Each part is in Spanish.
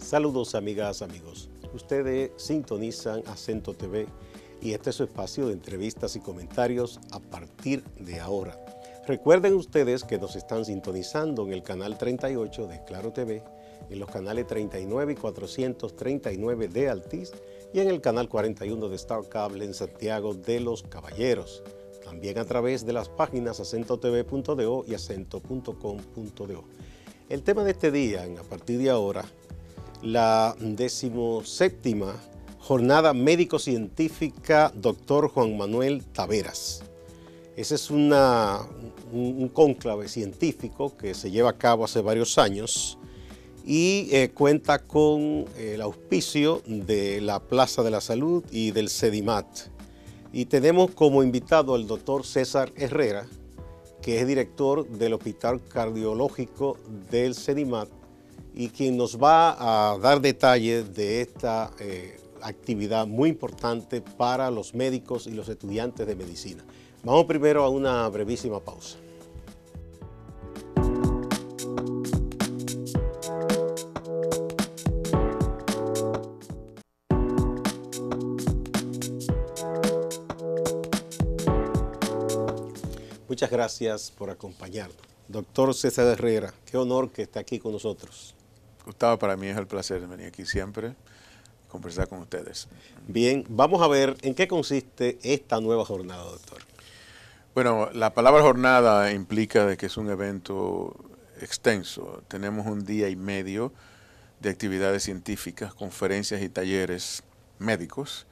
Saludos amigas, amigos. Ustedes sintonizan Acento TV y este es su espacio de entrevistas y comentarios a partir de ahora. Recuerden ustedes que nos están sintonizando en el canal 38 de Claro TV, en los canales 39 y 439 de Altiz y en el canal 41 de Star Cable en Santiago de los Caballeros. También a través de las páginas tv.do y acento.com.do. El tema de este día, a partir de ahora, la decimoséptima jornada médico-científica Dr. Juan Manuel Taveras. Ese es un, un, cónclave científico que se lleva a cabo hace varios años y eh, cuenta con eh, el auspicio de la Plaza de la Salud y del CEDIMAT. Y tenemos como invitado al doctor César Herrera, que es director del Hospital Cardiológico del CEDIMAT y quien nos va a dar detalles de esta eh, actividad muy importante para los médicos y los estudiantes de medicina. Vamos primero a una brevísima pausa. Muchas gracias por acompañarnos. Doctor César Herrera, qué honor que esté aquí con nosotros. Gustavo, para mí es el placer de venir aquí siempre conversar con ustedes. Bien, vamos a ver en qué consiste esta nueva jornada, doctor. Bueno, la palabra jornada implica de que es un evento extenso. Tenemos un día y medio de actividades científicas, conferencias y talleres médicos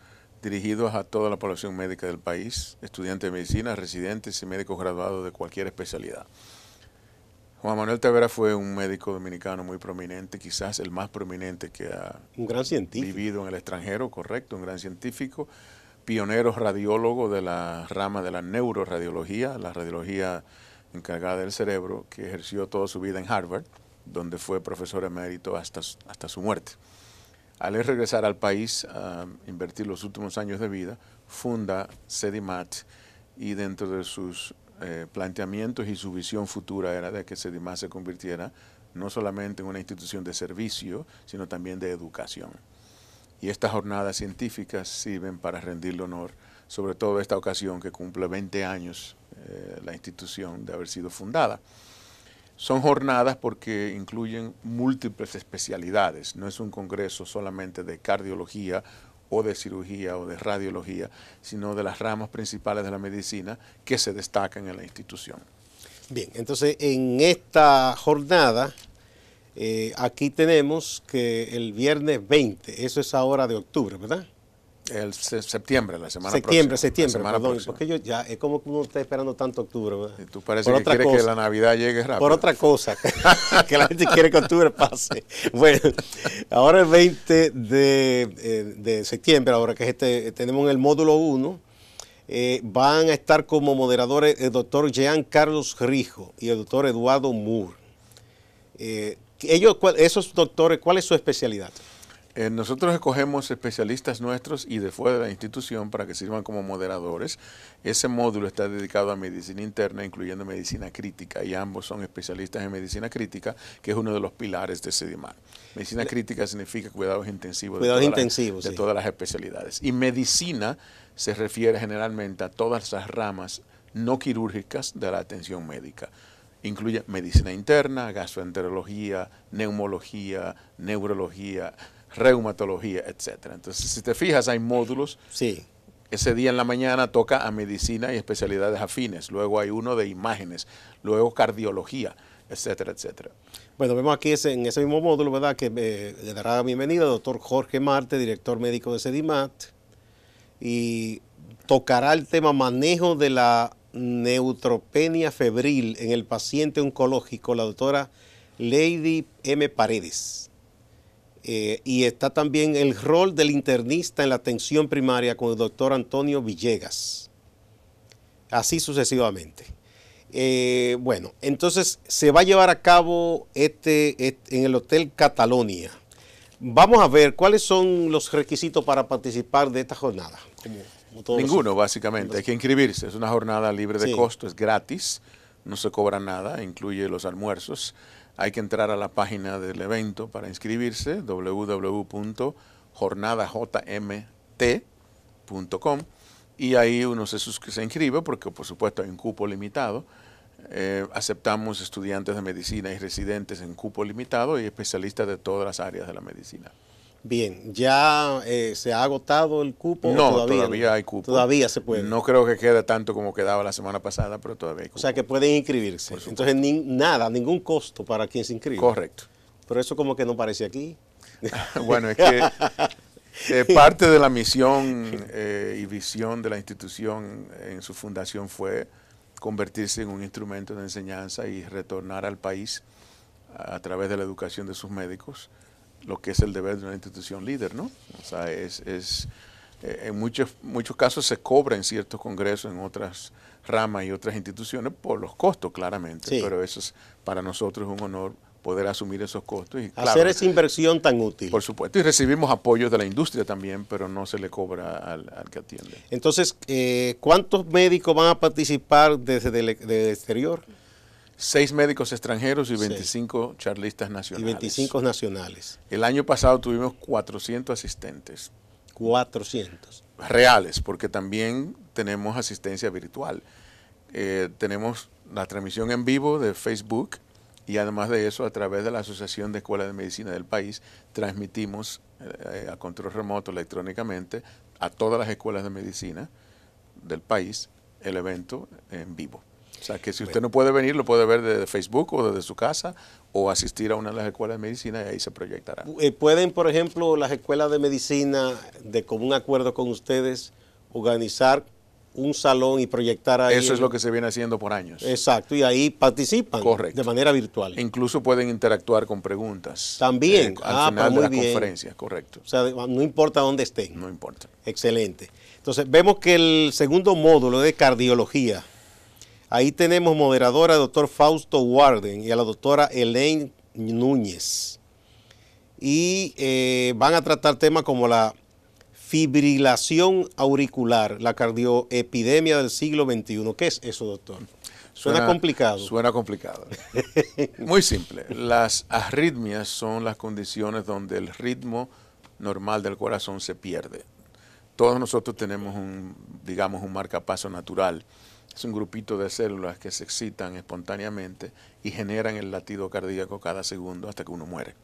dirigidos a toda la población médica del país, estudiantes de medicina, residentes y médicos graduados de cualquier especialidad. Juan Manuel Tavera fue un médico dominicano muy prominente, quizás el más prominente que ha vivido en el extranjero, correcto, un gran científico, pionero radiólogo de la rama de la neuroradiología, la radiología encargada del cerebro, que ejerció toda su vida en Harvard, donde fue profesor emérito hasta, hasta su muerte. Al regresar al país a invertir los últimos años de vida, funda Sedimat y dentro de sus eh, planteamientos y su visión futura era de que Sedimat se convirtiera no solamente en una institución de servicio, sino también de educación. Y estas jornadas científicas sirven para rendirle honor, sobre todo esta ocasión que cumple 20 años eh, la institución de haber sido fundada. Son jornadas porque incluyen múltiples especialidades, no es un congreso solamente de cardiología o de cirugía o de radiología, sino de las ramas principales de la medicina que se destacan en la institución. Bien, entonces en esta jornada eh, aquí tenemos que el viernes 20, eso es ahora de octubre, ¿verdad? El septiembre, la semana septiembre, Septiembre, perdón, Porque yo ya, es como que uno está esperando tanto octubre. tú parece que que la Navidad llegue rápido. Por otra cosa, que la gente quiere que octubre pase. Bueno, ahora el 20 eh, de, septiembre, ahora que este, tenemos el módulo 1, eh, van a estar como moderadores el doctor Jean Carlos Rijo y el doctor Eduardo Moore. Eh, ellos, esos doctores, ¿cuál es su especialidad? Eh, nosotros escogemos especialistas nuestros y de fuera de la institución para que sirvan como moderadores. Ese módulo está dedicado a medicina interna, incluyendo medicina crítica, y ambos son especialistas en medicina crítica, que es uno de los pilares de CEDIMAR. Medicina crítica significa cuidados intensivos. de todas las especialidades. Y medicina se refiere generalmente a todas las ramas no quirúrgicas de la atención médica incluye medicina interna, gastroenterología, neumología, neurología, reumatología, etcétera. Entonces, si te fijas, hay módulos. Sí. Ese día en la mañana toca a medicina y especialidades afines. Luego hay uno de imágenes. Luego cardiología, etcétera, etcétera. Bueno, vemos aquí en ese mismo módulo, ¿verdad? Que eh, le dará la bienvenida al doctor Jorge Marte, director médico de SEDIMAT. Y tocará el tema manejo de la neutropenia febril en el paciente oncológico, la doctora Lady M. Paredes. Eh, y está también el rol del internista en la atención primaria con el doctor Antonio Villegas. Así sucesivamente. Eh, bueno, entonces se va a llevar a cabo este, en el Hotel Catalonia. Vamos a ver cuáles son los requisitos para participar de esta jornada. Ninguno, básicamente. Hay que inscribirse. Es una jornada libre de costo, es gratis, no se cobra nada, incluye los almuerzos. Hay que entrar a la página del evento para inscribirse, www.jornadajmt.com y ahí uno se, se inscribe porque por supuesto hay un cupo limitado. Eh, aceptamos estudiantes de medicina y residentes en cupo limitado y especialistas de todas las áreas de la medicina. Bien, ¿ya eh, se ha agotado el cupo? No, todavía, hay cupo. Todavía se puede. No creo que quede tanto como quedaba la semana pasada, pero todavía O sea que pueden inscribirse. Entonces, ni, nada, ningún costo para quien se inscribe. Correcto. Pero eso como que no parece aquí. bueno, es que eh, parte de la misión eh, y visión de la institución en su fundación fue convertirse en un instrumento de enseñanza y retornar al país a través de la educación de sus médicos lo que es el deber de una institución líder, ¿no? O sea, es, es eh, en muchos, muchos casos se cobra en ciertos congresos, en otras ramas y otras instituciones por los costos, claramente, pero eso es para nosotros un honor poder asumir esos costos. Y, Hacer esa inversión tan útil. Por supuesto, y recibimos apoyos de la industria también, pero no se le cobra al, que atiende. Entonces, eh, ¿cuántos médicos van a participar desde el, desde el exterior? Seis médicos extranjeros y 25 charlistas nacionales. Y 25 nacionales. El año pasado tuvimos 400 asistentes. 400. Reales, porque también tenemos asistencia virtual. Eh, tenemos la transmisión en vivo de Facebook y además de eso, a través de la Asociación de Escuelas de Medicina del país, transmitimos eh, a control remoto electrónicamente a todas las escuelas de medicina del país el evento en vivo. O sea, que si usted no puede venir, lo puede ver desde Facebook o desde su casa o asistir a una de las escuelas de medicina y ahí se proyectará. Eh, ¿Pueden, por ejemplo, las escuelas de medicina, de común acuerdo con ustedes, organizar un salón y proyectar ahí. Eso es lo que se viene haciendo por años. Exacto, y ahí participan de manera virtual. Incluso pueden interactuar con preguntas. También, eh, al ah, final pues, de la correcto. O sea, ah, no importa dónde estén. No importa. Excelente. Entonces, vemos que el segundo módulo de cardiología Ahí tenemos moderadora, doctor Fausto Warden y a la doctora Elaine Núñez. Y eh, van a tratar temas como la fibrilación auricular, la cardioepidemia del siglo XXI. ¿Qué es eso, doctor? Suena, complicado. Suena complicado. Muy simple. Las arritmias son las condiciones donde el ritmo normal del corazón se pierde. Todos nosotros tenemos un, digamos, un marcapaso natural es un grupito de células que se excitan espontáneamente y generan el latido cardíaco cada segundo hasta que uno muere.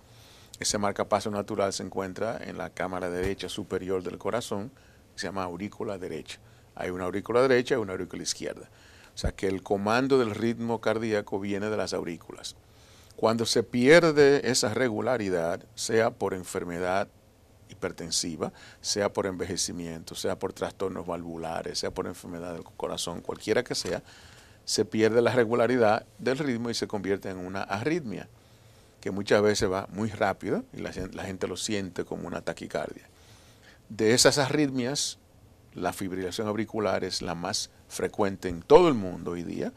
Ese marcapaso natural se encuentra en la cámara derecha superior del corazón, se llama aurícula derecha. Hay una aurícula derecha y una aurícula izquierda. O sea que el comando del ritmo cardíaco viene de las aurículas. Cuando se pierde esa regularidad, sea por enfermedad hipertensiva, sea por envejecimiento, sea por trastornos valvulares, sea por enfermedad del corazón, cualquiera que sea, se pierde la regularidad del ritmo y se convierte en una arritmia, que muchas veces va muy rápido y la, la gente lo siente como una taquicardia. De esas arritmias, la fibrilación auricular es la más frecuente en todo el mundo hoy día,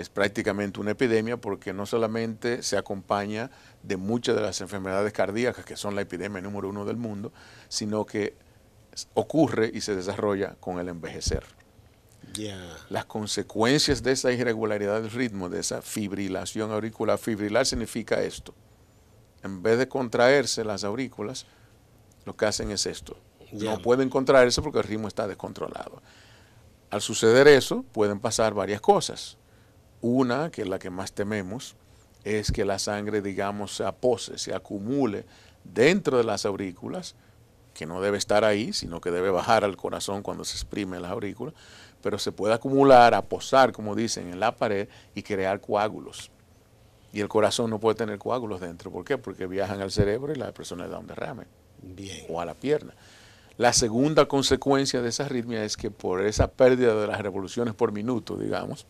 es prácticamente una epidemia porque no solamente se acompaña de muchas de las enfermedades cardíacas, que son la epidemia número uno del mundo, sino que ocurre y se desarrolla con el envejecer. Las consecuencias de esa irregularidad del ritmo, de esa fibrilación auricular, fibrilar significa esto. En vez de contraerse las aurículas, lo que hacen es esto. No pueden contraerse porque el ritmo está descontrolado. Al suceder eso, pueden pasar varias cosas. Una, que es la que más tememos, es que la sangre, digamos, se apose, se acumule dentro de las aurículas, que no debe estar ahí, sino que debe bajar al corazón cuando se exprime las aurículas, pero se puede acumular, aposar, como dicen, en la pared y crear coágulos. Y el corazón no puede tener coágulos dentro. ¿Por qué? Porque viajan al cerebro y la persona le da un derrame. Bien. O a la pierna. La segunda consecuencia de esa arritmia es que por esa pérdida de las revoluciones por minuto, digamos,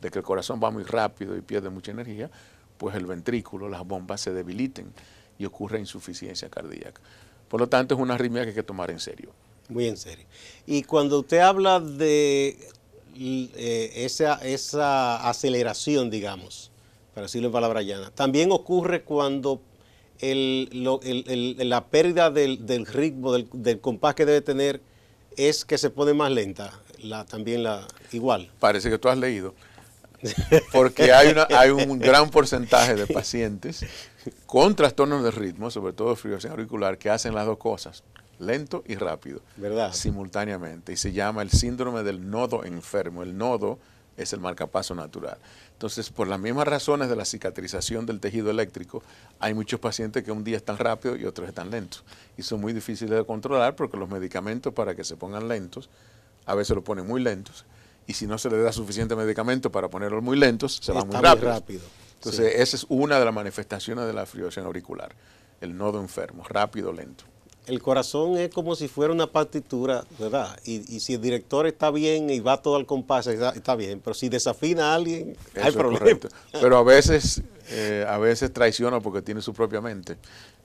de que el corazón va muy rápido y pierde mucha energía, pues el ventrículo, las bombas se debiliten y ocurre insuficiencia cardíaca. Por lo tanto, es una arritmia que hay que tomar en serio. Muy en serio. Y cuando usted habla de eh, esa, esa aceleración, digamos, para decirlo en palabra llana, también ocurre cuando la pérdida del, ritmo, del, compás que debe tener, es que se pone más lenta, también la igual. Parece que tú has leído porque hay, un gran porcentaje de pacientes con trastornos de ritmo, sobre todo fibrilación auricular, que hacen las dos cosas, lento y rápido, simultáneamente, y se llama el síndrome del nodo enfermo. El nodo es el marcapaso natural. Entonces, por las mismas razones de la cicatrización del tejido eléctrico, hay muchos pacientes que un día están rápidos y otros están lentos. Y son muy difíciles de controlar porque los medicamentos para que se pongan lentos, a veces los ponen muy lentos, y si no se le da suficiente medicamento para ponerlos muy lentos, se va muy rápido. Entonces, esa es una de las manifestaciones de la fibrilación auricular, el nodo enfermo, rápido, lento. El corazón es como si fuera una partitura, ¿verdad? Y, y si el director está bien y va todo al compás, está, bien, pero si desafina a alguien, hay problema. Pero a veces, eh, a veces traiciona porque tiene su propia mente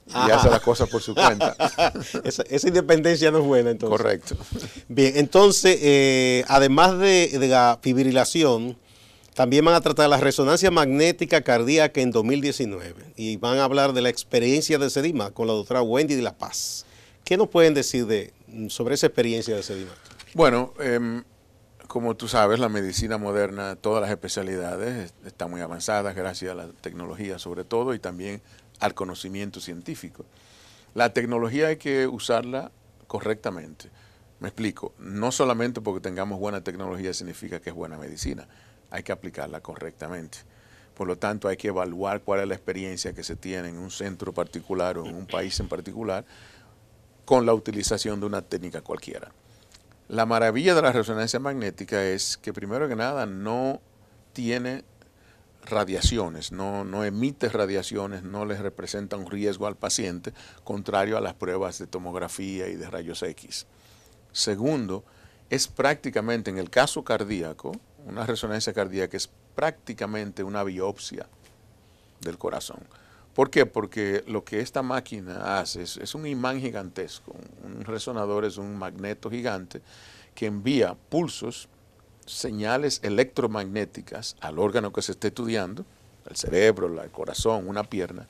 y hace las cosas por su cuenta. esa, independencia no es buena, entonces. Correcto. Bien, entonces, eh, además de, la fibrilación, también van a tratar la resonancia magnética cardíaca en 2019 y van a hablar de la experiencia de SEDIMA con la doctora Wendy de La Paz. ¿Qué nos pueden decir de, sobre esa experiencia de SEDIMA? Bueno, em, como tú sabes, la medicina moderna, todas las especialidades, eh, están muy avanzadas gracias a la tecnología sobre todo y también al conocimiento científico. La tecnología hay que usarla correctamente. Me explico, no solamente porque tengamos buena tecnología significa que es buena medicina, hay que aplicarla correctamente. Por lo tanto, hay que evaluar cuál es la experiencia que se tiene en un centro particular o en un país en particular con la utilización de una técnica cualquiera. La maravilla de la resonancia magnética es que primero que nada no tiene radiaciones, no, emite radiaciones, no les representa un riesgo al paciente, contrario a las pruebas de tomografía y de rayos X. Segundo, es prácticamente, en el caso cardíaco, una resonancia cardíaca es prácticamente una biopsia del corazón. ¿Por qué? Porque lo que esta máquina hace es un imán gigantesco, un resonador es un magneto gigante que envía pulsos señales electromagnéticas al órgano que se esté estudiando, el cerebro, el corazón, una pierna,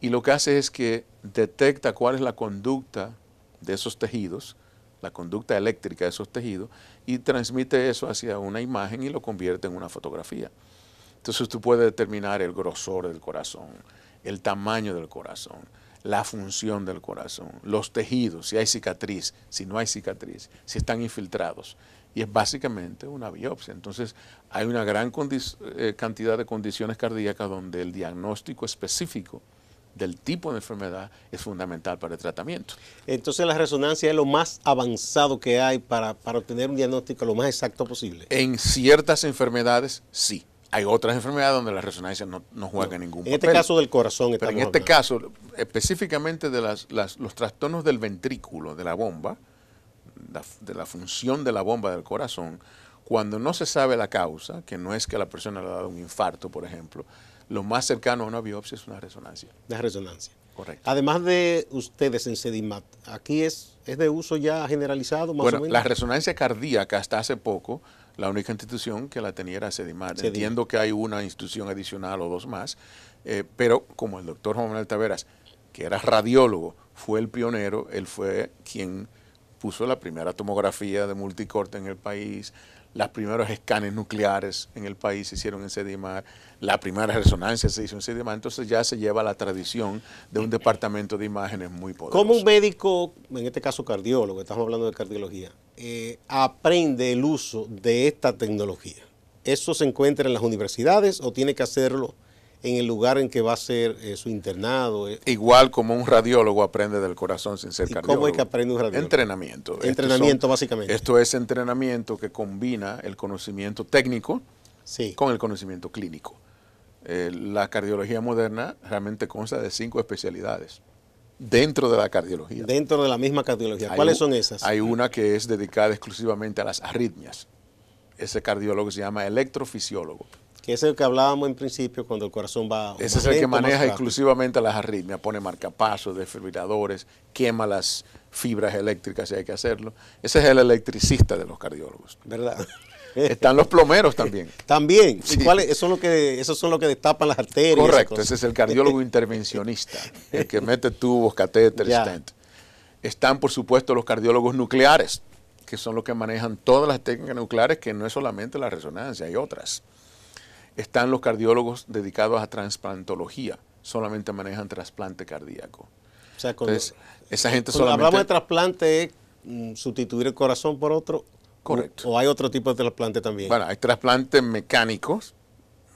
y lo que hace es que detecta cuál es la conducta de esos tejidos, la conducta eléctrica de esos tejidos, y transmite eso hacia una imagen y lo convierte en una fotografía. Entonces tú puedes determinar el grosor del corazón, el tamaño del corazón, la función del corazón, los tejidos, si hay cicatriz, si no hay cicatriz, si están infiltrados y es básicamente una biopsia. Entonces, hay una gran eh, cantidad de condiciones cardíacas donde el diagnóstico específico del tipo de enfermedad es fundamental para el tratamiento. Entonces la resonancia es lo más avanzado que hay para, obtener un diagnóstico lo más exacto posible. En ciertas enfermedades sí. Hay otras enfermedades donde la resonancia no, juega en ningún papel. En este caso del corazón. Pero en este caso, específicamente de las, los trastornos del ventrículo, de la bomba, de la función de la bomba del corazón, cuando no se sabe la causa, que no es que la persona le ha dado un infarto, por ejemplo, lo más cercano a una biopsia es una resonancia. La resonancia. Correcto. Además de ustedes en Sedimat, ¿aquí es, es de uso ya generalizado más bueno, o menos? la resonancia cardíaca hasta hace poco, la única institución que la tenía era Sedimat. Entiendo que hay una institución adicional o dos más, eh, pero como el doctor Juan Manuel Taveras, que era radiólogo, fue el pionero, él fue quien puso la primera tomografía de multicorte en el país, los primeros escanes nucleares en el país se hicieron en Sedimar, la primera resonancia se hizo en Sedimar, entonces ya se lleva la tradición de un departamento de imágenes muy poderoso. ¿Cómo un médico, en este caso cardiólogo, estamos hablando de cardiología, eh, aprende el uso de esta tecnología? ¿Eso se encuentra en las universidades o tiene que hacerlo en el lugar en que va a ser eh, su internado. Eh. Igual como un radiólogo aprende del corazón sin ser cardiólogo. ¿Cómo es que aprende un radiólogo? Entrenamiento. Entrenamiento, básicamente. Esto es entrenamiento que combina el conocimiento técnico con el conocimiento clínico. Eh, la cardiología moderna realmente consta de cinco especialidades dentro de la cardiología. Dentro de la misma cardiología. ¿Cuáles son esas? Hay una que es dedicada exclusivamente a las arritmias. Ese cardiólogo se llama electrofisiólogo. Que es el que hablábamos en principio cuando el corazón va... Ese es el que maneja exclusivamente las arritmias, pone marcapasos, desfibriladores, quema las fibras eléctricas si hay que hacerlo. Ese es el electricista de los cardiólogos. ¿Verdad? Están los plomeros también. También. que, esos son los que destapan las arterias? Correcto, ese es el cardiólogo intervencionista, el que mete tubos, catéteres, Están, por supuesto, los cardiólogos nucleares, que son los que manejan todas las técnicas nucleares, que no es solamente la resonancia, hay otras. Están los cardiólogos dedicados a transplantología, solamente manejan trasplante cardíaco. O sea, cuando, esa gente solamente... hablamos de trasplante es mm, sustituir el corazón por otro. Correcto. O, hay otro tipo de trasplante también. Bueno, hay trasplantes mecánicos,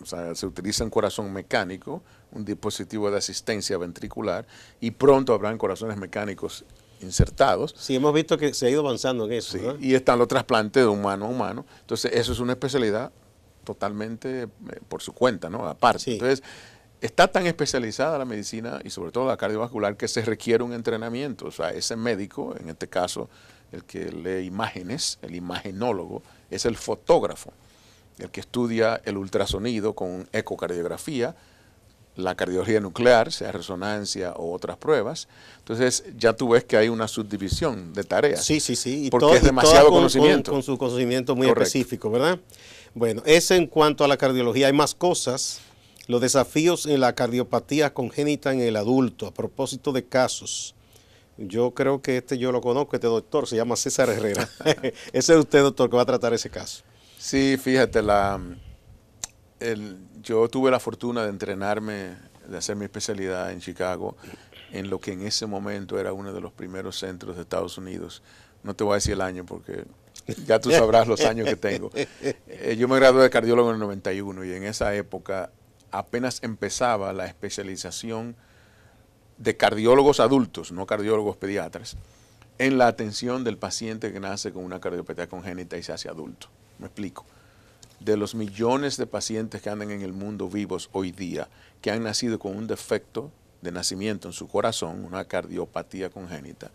o sea, se utiliza un corazón mecánico, un dispositivo de asistencia ventricular y pronto habrán corazones mecánicos insertados. Sí, hemos visto que se ha ido avanzando en eso. Sí, Y están los trasplantes de humano a humano. Entonces, eso es una especialidad totalmente eh, por su cuenta, ¿no? Aparte. Entonces, está tan especializada la medicina y sobre todo la cardiovascular que se requiere un entrenamiento. O sea, ese médico, en este caso, el que lee imágenes, el imagenólogo, es el fotógrafo, el que estudia el ultrasonido con ecocardiografía, la cardiología nuclear, sea resonancia o otras pruebas. Entonces, ya tú ves que hay una subdivisión de tareas. Sí, sí, sí. Y porque es demasiado conocimiento. Con, su conocimiento muy específico, ¿verdad? Bueno, ese en cuanto a la cardiología. Hay más cosas. Los desafíos en la cardiopatía congénita en el adulto, a propósito de casos. Yo creo que este yo lo conozco, este doctor, se llama César Herrera. ese es usted, doctor, que va a tratar ese caso. Sí, fíjate, la, el, yo tuve la fortuna de entrenarme, de hacer mi especialidad en Chicago, en lo que en ese momento era uno de los primeros centros de Estados Unidos. No te voy a decir el año porque Ya tú sabrás los años que tengo. Eh, yo me gradué de cardiólogo en el 91 y en esa época apenas empezaba la especialización de cardiólogos adultos, no cardiólogos pediatras, en la atención del paciente que nace con una cardiopatía congénita y se hace adulto. Me explico. De los millones de pacientes que andan en el mundo vivos hoy día, que han nacido con un defecto de nacimiento en su corazón, una cardiopatía congénita,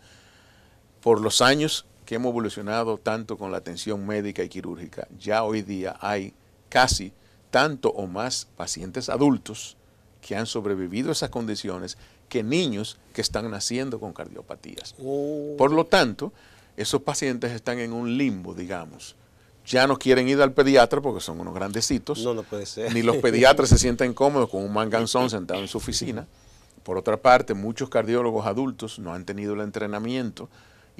por los años que hemos evolucionado tanto con la atención médica y quirúrgica, ya hoy día hay casi tanto o más pacientes adultos que han sobrevivido a esas condiciones que niños que están naciendo con cardiopatías. Oh. Por lo tanto, esos pacientes están en un limbo, digamos. Ya no quieren ir al pediatra porque son unos grandecitos. No, no puede ser. Ni los pediatras se sienten cómodos con un manganzón sentado en su oficina. Por otra parte, muchos cardiólogos adultos no han tenido el entrenamiento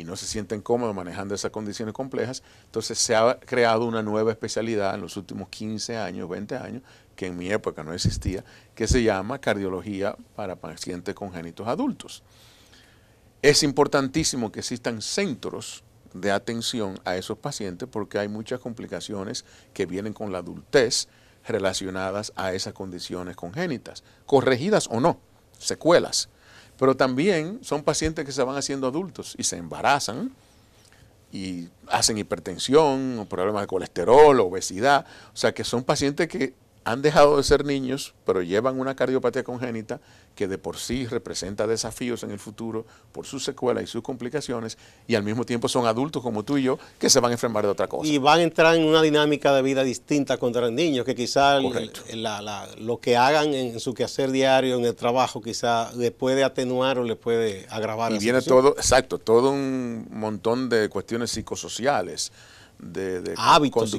y no se sienten cómodos manejando esas condiciones complejas, entonces se ha creado una nueva especialidad en los últimos 15 años, 20 años, que en mi época no existía, que se llama cardiología para pacientes congénitos adultos. Es importantísimo que existan centros de atención a esos pacientes porque hay muchas complicaciones que vienen con la adultez relacionadas a esas condiciones congénitas, corregidas o no, secuelas pero también son pacientes que se van haciendo adultos y se embarazan y hacen hipertensión, o problemas de colesterol, obesidad. O sea, que son pacientes que han dejado de ser niños, pero llevan una cardiopatía congénita que de por sí representa desafíos en el futuro por sus secuelas y sus complicaciones, y al mismo tiempo son adultos como tú y yo que se van a enfermar de otra cosa. Y van a entrar en una dinámica de vida distinta contra el niños, que quizás eh, lo que hagan en su quehacer diario, en el trabajo, quizás le puede atenuar o le puede agravar. Y viene todo, exacto, todo un montón de cuestiones psicosociales de, hábitos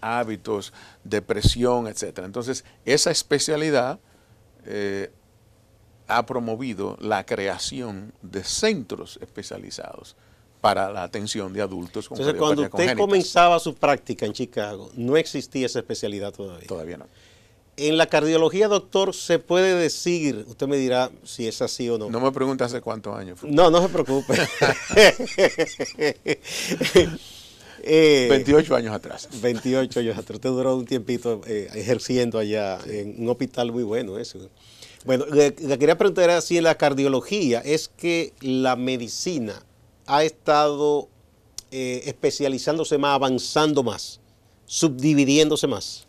hábitos, depresión, etc. Entonces, esa especialidad eh, ha promovido la creación de centros especializados para la atención de adultos con Entonces, cuando usted comenzaba su práctica en Chicago, no existía esa especialidad todavía. Todavía no. En la cardiología, doctor, se puede decir, usted me dirá si es así o no. No me pregunte hace cuántos años. No, no se preocupe. 28 eh, años atrás. 28 años atrás. Usted duró un tiempito eh, ejerciendo allá en un hospital muy bueno eso. Bueno, le, quería preguntar si en la cardiología, es que la medicina ha estado eh, especializándose más, avanzando más, subdividiéndose más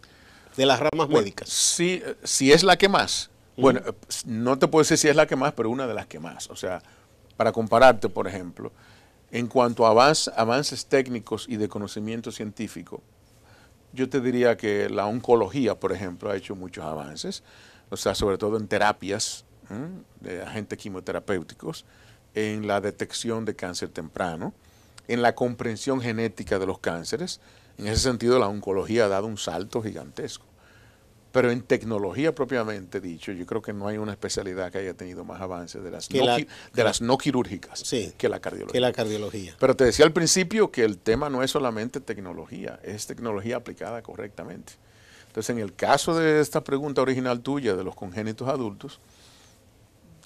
de las ramas médicas. Sí, es la que más. Bueno, no te puedo decir si es la que más, pero una de las que más. O sea, para compararte, por ejemplo, en cuanto a avances técnicos y de conocimiento científico, yo te diría que la oncología, por ejemplo, ha hecho muchos avances, o sea, sobre todo en terapias de agentes quimioterapéuticos, en la detección de cáncer temprano, en la comprensión genética de los cánceres. En ese sentido, la oncología ha dado un salto gigantesco. Pero en tecnología propiamente dicho, yo creo que no hay una especialidad que haya tenido más avance de las, no, de las no quirúrgicas que, la cardiología. que la cardiología. Pero te decía al principio que el tema no es solamente tecnología, es tecnología aplicada correctamente. Entonces, en el caso de esta pregunta original tuya de los congénitos adultos,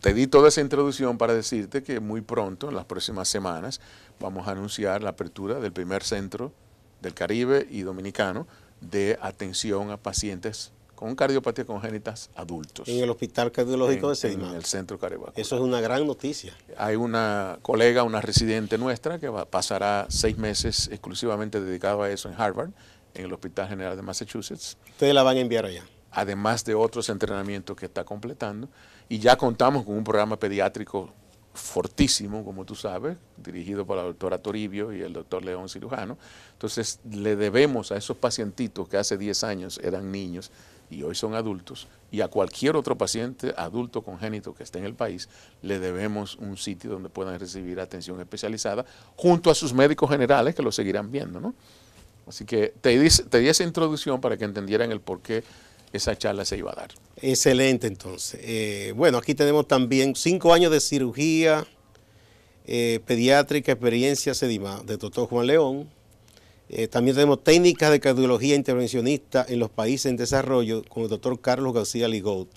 te di toda esa introducción para decirte que muy pronto, en las próximas semanas, vamos a anunciar la apertura del primer centro del Caribe y dominicano de atención a pacientes con cardiopatía congénitas adultos. En el Hospital Cardiológico de Sedimán. En el Centro Cardiovascular. Eso es una gran noticia. Hay una colega, una residente nuestra, que pasará seis meses exclusivamente dedicado a eso en Harvard, en el Hospital General de Massachusetts. Ustedes la van a enviar allá. Además de otros entrenamientos que está completando. Y ya contamos con un programa pediátrico fortísimo, como tú sabes, dirigido por la doctora Toribio y el doctor León Cirujano. Entonces, le debemos a esos pacientitos que hace 10 años eran niños, y hoy son adultos, y a cualquier otro paciente adulto congénito que esté en el país, le debemos un sitio donde puedan recibir atención especializada junto a sus médicos generales que lo seguirán viendo. ¿no? Así que te di, esa introducción para que entendieran el por qué esa charla se iba a dar. Excelente, entonces. Eh, bueno, aquí tenemos también cinco años de cirugía eh, pediátrica, experiencia de doctor Juan León. Eh, también tenemos técnicas de cardiología intervencionista en los países en desarrollo con el doctor Carlos García Ligout.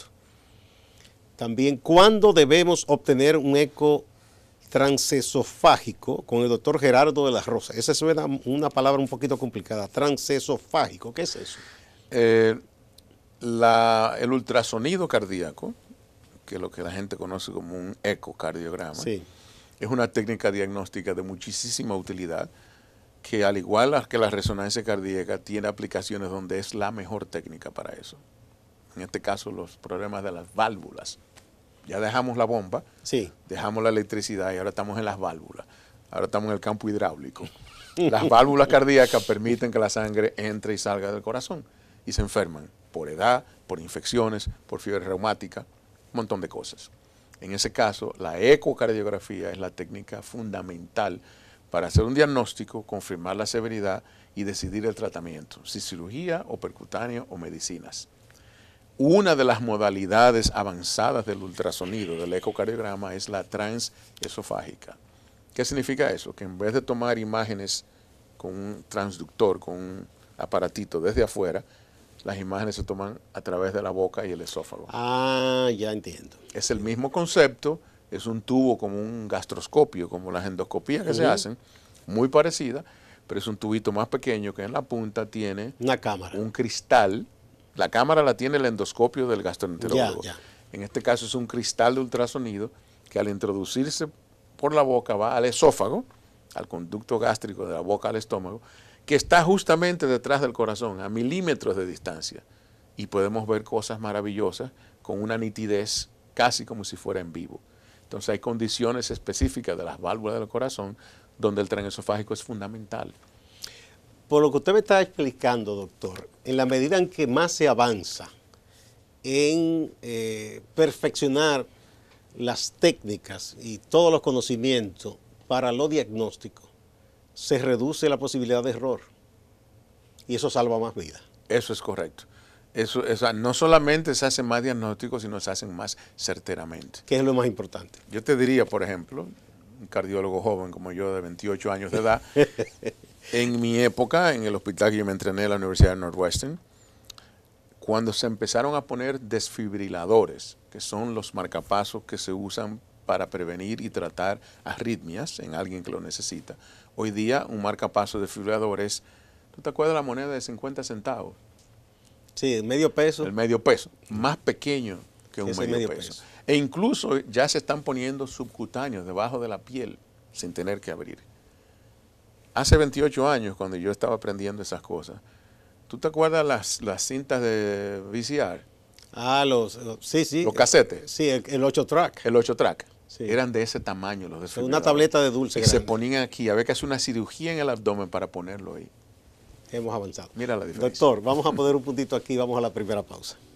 También, ¿cuándo debemos obtener un eco transesofágico con el doctor Gerardo de la Rosa? Esa suena una, palabra un poquito complicada, transesofágico, ¿qué es eso? Eh, el ultrasonido cardíaco, que es lo que la gente conoce como un ecocardiograma, sí. es una técnica diagnóstica de muchísima utilidad que al igual que la resonancia cardíaca, tiene aplicaciones donde es la mejor técnica para eso. En este caso, los problemas de las válvulas. Ya dejamos la bomba, dejamos la electricidad y ahora estamos en las válvulas. Ahora estamos en el campo hidráulico. Las válvulas cardíacas permiten que la sangre entre y salga del corazón y se enferman por edad, por infecciones, por fiebre reumática, un montón de cosas. En ese caso, la ecocardiografía es la técnica fundamental para hacer un diagnóstico, confirmar la severidad y decidir el tratamiento, si cirugía o percutáneo o medicinas. Una de las modalidades avanzadas del ultrasonido, del ecocardiograma, es la transesofágica. ¿Qué significa eso? Que en vez de tomar imágenes con un transductor, con un aparatito desde afuera, las imágenes se toman a través de la boca y el esófago. Ah, ya entiendo. Es el mismo concepto, es un tubo como un gastroscopio, como las endoscopías que se hacen, muy parecida, pero es un tubito más pequeño que en la punta tiene una cámara. un cristal. La cámara la tiene el endoscopio del gastroenterólogo. En este caso es un cristal de ultrasonido que al introducirse por la boca va al esófago, al conducto gástrico de la boca al estómago, que está justamente detrás del corazón, a milímetros de distancia. Y podemos ver cosas maravillosas con una nitidez casi como si fuera en vivo. Entonces hay condiciones específicas de las válvulas del corazón donde el tren esofágico es fundamental. Por lo que usted me está explicando, doctor, en la medida en que más se avanza en eh, perfeccionar las técnicas y todos los conocimientos para lo diagnóstico, se reduce la posibilidad de error y eso salva más vida. Eso es correcto. Eso, no solamente se hacen más diagnósticos, sino se hacen más certeramente. ¿Qué es lo más importante? Yo te diría, por ejemplo, un cardiólogo joven como yo, de 28 años de edad, en mi época, en el hospital que yo me entrené en la Universidad de Northwestern, cuando se empezaron a poner desfibriladores, que son los marcapasos que se usan para prevenir y tratar arritmias en alguien que lo necesita. Hoy día un marcapaso de desfibrilador es, ¿tú te acuerdas de la moneda de 50 centavos? Sí, el medio peso. El medio peso, más pequeño que un medio, peso. E incluso ya se están poniendo subcutáneos debajo de la piel sin tener que abrir. Hace 28 años, cuando yo estaba aprendiendo esas cosas, ¿tú te acuerdas las, las cintas de VCR? Ah, los, sí, sí. Los casetes. Sí, el, 8 track. El 8 track. Eran de ese tamaño los de Una tableta de dulce. Y se ponían aquí, había que hacer una cirugía en el abdomen para ponerlo ahí hemos avanzado. Mira la diferencia. Doctor, vamos a poner un puntito aquí, vamos a la primera pausa.